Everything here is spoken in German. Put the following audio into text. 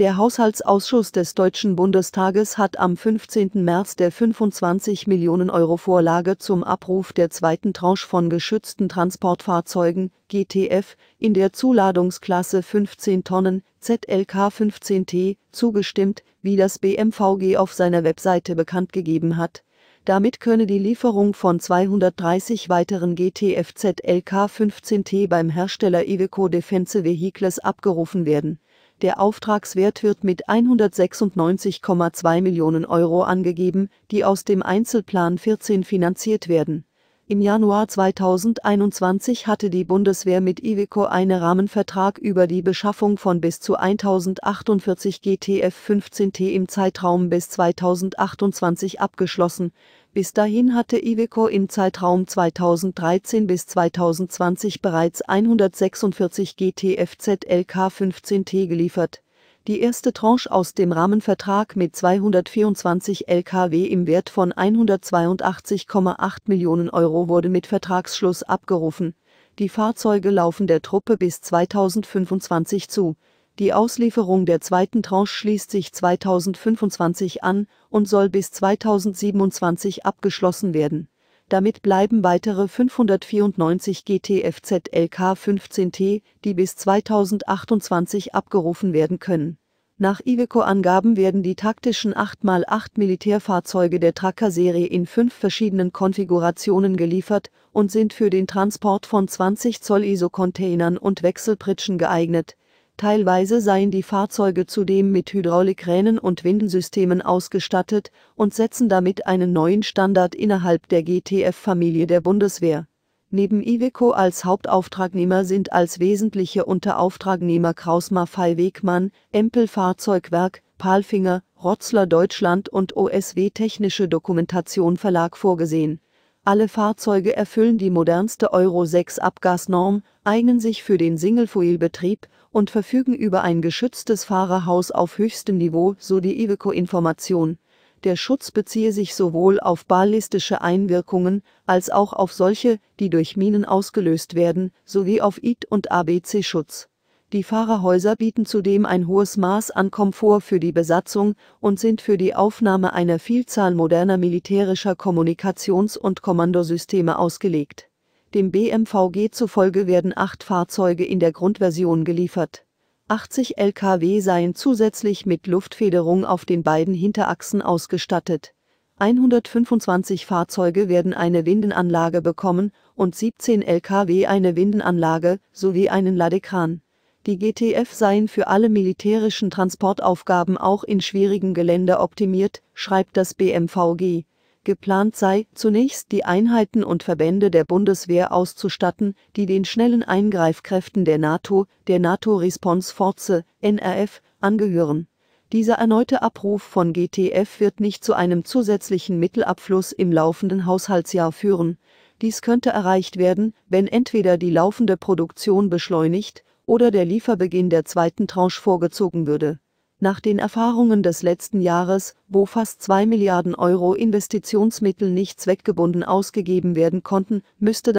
Der Haushaltsausschuss des Deutschen Bundestages hat am 15. März der 25 Millionen Euro Vorlage zum Abruf der zweiten Tranche von geschützten Transportfahrzeugen GTF in der Zuladungsklasse 15 Tonnen ZLK 15T zugestimmt, wie das BMVG auf seiner Webseite bekannt gegeben hat. Damit könne die Lieferung von 230 weiteren GTF ZLK 15T beim Hersteller Iveco Defense Vehicles abgerufen werden der Auftragswert wird mit 196,2 Millionen Euro angegeben, die aus dem Einzelplan 14 finanziert werden. Im Januar 2021 hatte die Bundeswehr mit Iveco einen Rahmenvertrag über die Beschaffung von bis zu 1048 GTF-15T im Zeitraum bis 2028 abgeschlossen bis dahin hatte Iveco im Zeitraum 2013 bis 2020 bereits 146 GTFZ LK15T geliefert. Die erste Tranche aus dem Rahmenvertrag mit 224 Lkw im Wert von 182,8 Millionen Euro wurde mit Vertragsschluss abgerufen. Die Fahrzeuge laufen der Truppe bis 2025 zu. Die Auslieferung der zweiten Tranche schließt sich 2025 an und soll bis 2027 abgeschlossen werden. Damit bleiben weitere 594 GTFZ LK15T, die bis 2028 abgerufen werden können. Nach Iveco-Angaben werden die taktischen 8x8 Militärfahrzeuge der Tracker-Serie in fünf verschiedenen Konfigurationen geliefert und sind für den Transport von 20 Zoll ISO-Containern und Wechselpritschen geeignet. Teilweise seien die Fahrzeuge zudem mit Hydraulikränen und Windensystemen ausgestattet und setzen damit einen neuen Standard innerhalb der GTF-Familie der Bundeswehr. Neben Iveco als Hauptauftragnehmer sind als wesentliche Unterauftragnehmer Kraus-Maffei Wegmann, Empel Fahrzeugwerk, Palfinger, Rotzler Deutschland und OSW Technische Dokumentation Verlag vorgesehen alle Fahrzeuge erfüllen die modernste Euro 6 Abgasnorm, eignen sich für den Single-Foil-Betrieb und verfügen über ein geschütztes Fahrerhaus auf höchstem Niveau, so die Iveco-Information. Der Schutz beziehe sich sowohl auf ballistische Einwirkungen als auch auf solche, die durch Minen ausgelöst werden, sowie auf IT- und ABC-Schutz die Fahrerhäuser bieten zudem ein hohes Maß an Komfort für die Besatzung und sind für die Aufnahme einer Vielzahl moderner militärischer Kommunikations- und Kommandosysteme ausgelegt. Dem BMVG zufolge werden acht Fahrzeuge in der Grundversion geliefert. 80 Lkw seien zusätzlich mit Luftfederung auf den beiden Hinterachsen ausgestattet. 125 Fahrzeuge werden eine Windenanlage bekommen und 17 Lkw eine Windenanlage sowie einen Ladekran. Die GTF seien für alle militärischen Transportaufgaben auch in schwierigen Gelände optimiert, schreibt das BMVG. Geplant sei, zunächst die Einheiten und Verbände der Bundeswehr auszustatten, die den schnellen Eingreifkräften der NATO, der NATO Response Force, NRF, angehören. Dieser erneute Abruf von GTF wird nicht zu einem zusätzlichen Mittelabfluss im laufenden Haushaltsjahr führen. Dies könnte erreicht werden, wenn entweder die laufende Produktion beschleunigt oder der Lieferbeginn der zweiten Tranche vorgezogen würde. Nach den Erfahrungen des letzten Jahres, wo fast 2 Milliarden Euro Investitionsmittel nicht zweckgebunden ausgegeben werden konnten, müsste